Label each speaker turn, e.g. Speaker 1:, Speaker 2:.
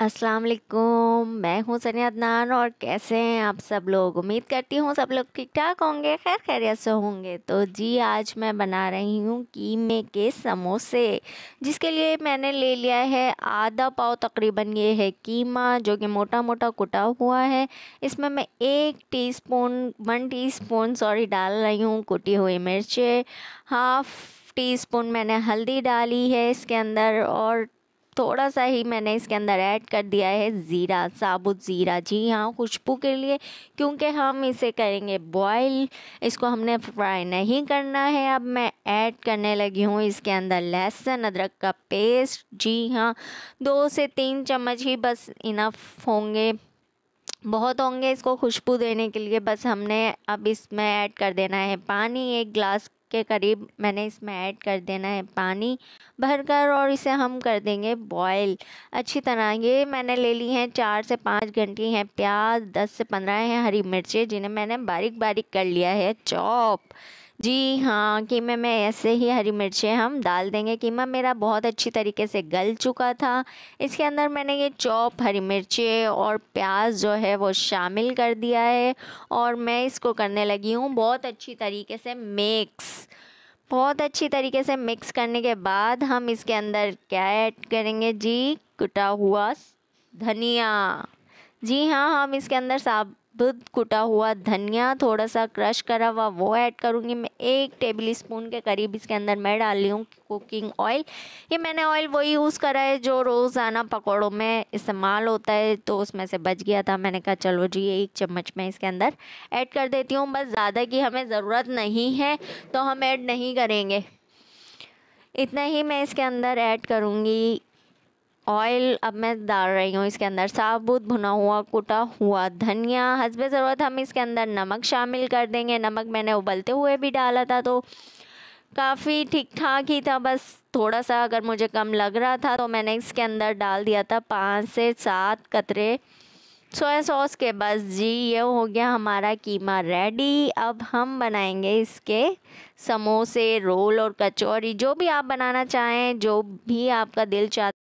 Speaker 1: अस्सलाम वालेकुम मैं हूँ सनी अदनान और कैसे हैं आप सब लोग उम्मीद करती हूँ सब लोग ठीक ठाक होंगे खैर खैरियत से होंगे तो जी आज मैं बना रही हूँ कीमे के समोसे जिसके लिए मैंने ले लिया है आधा पाव तकरीबन ये है कीमा जो कि मोटा मोटा कुटा हुआ है इसमें मैं एक टीस्पून वन टीस्पून सॉरी डाल रही हूँ कुटी हुई मिर्चें हाफ़ स्पून मैंने हल्दी डाली है इसके अंदर और थोड़ा सा ही मैंने इसके अंदर ऐड कर दिया है ज़ीरा साबुत ज़ीरा जी हाँ खुशबू के लिए क्योंकि हम इसे करेंगे बॉयल इसको हमने फ्राई नहीं करना है अब मैं ऐड करने लगी हूँ इसके अंदर लहसुन अदरक का पेस्ट जी हाँ दो से तीन चम्मच ही बस इनफ होंगे बहुत होंगे इसको खुशबू देने के लिए बस हमने अब इसमें ऐड कर देना है पानी एक ग्लास के करीब मैंने इसमें ऐड कर देना है पानी भरकर और इसे हम कर देंगे बॉयल अच्छी तरह ये मैंने ले ली हैं चार से पाँच घंटे हैं प्याज दस से पंद्रह हैं हरी मिर्चें जिन्हें मैंने बारीक बारीक कर लिया है चॉप जी हाँ कीमे में ऐसे ही हरी मिर्चें हम डाल देंगे कीमा मेरा बहुत अच्छी तरीके से गल चुका था इसके अंदर मैंने ये चॉप हरी मिर्चें और प्याज जो है वो शामिल कर दिया है और मैं इसको करने लगी हूँ बहुत अच्छी तरीके से मिक्स बहुत अच्छी तरीके से मिक्स करने के बाद हम इसके अंदर क्या ऐड करेंगे जी कुटा हुआ धनिया जी हाँ हम इसके अंदर साबुत कुटा हुआ धनिया थोड़ा सा क्रश करा हुआ वो ऐड करूँगी मैं एक टेबल स्पून के करीब इसके अंदर मैं डाल रही हूँ कुकिंग ऑयल ये मैंने ऑयल वही यूज़ करा है जो रोज़ाना पकौड़ों में इस्तेमाल होता है तो उसमें से बच गया था मैंने कहा चलो जी एक चम्मच मैं इसके अंदर ऐड कर देती हूँ बस ज़्यादा की हमें ज़रूरत नहीं है तो हम ऐड नहीं करेंगे इतना ही मैं इसके अंदर ऐड करूँगी ऑयल अब मैं डाल रही हूँ इसके अंदर साबुत भुना हुआ कुटा हुआ धनिया हंसबे ज़रूरत हम इसके अंदर नमक शामिल कर देंगे नमक मैंने उबलते हुए भी डाला था तो काफ़ी ठीक ठाक ही था बस थोड़ा सा अगर मुझे कम लग रहा था तो मैंने इसके अंदर डाल दिया था पाँच से सात कतरे सोया सॉस के बस जी ये हो गया हमारा कीमा रेडी अब हम बनाएंगे इसके समोसे रोल और कचौरी जो भी आप बनाना चाहें जो भी आपका दिल चाह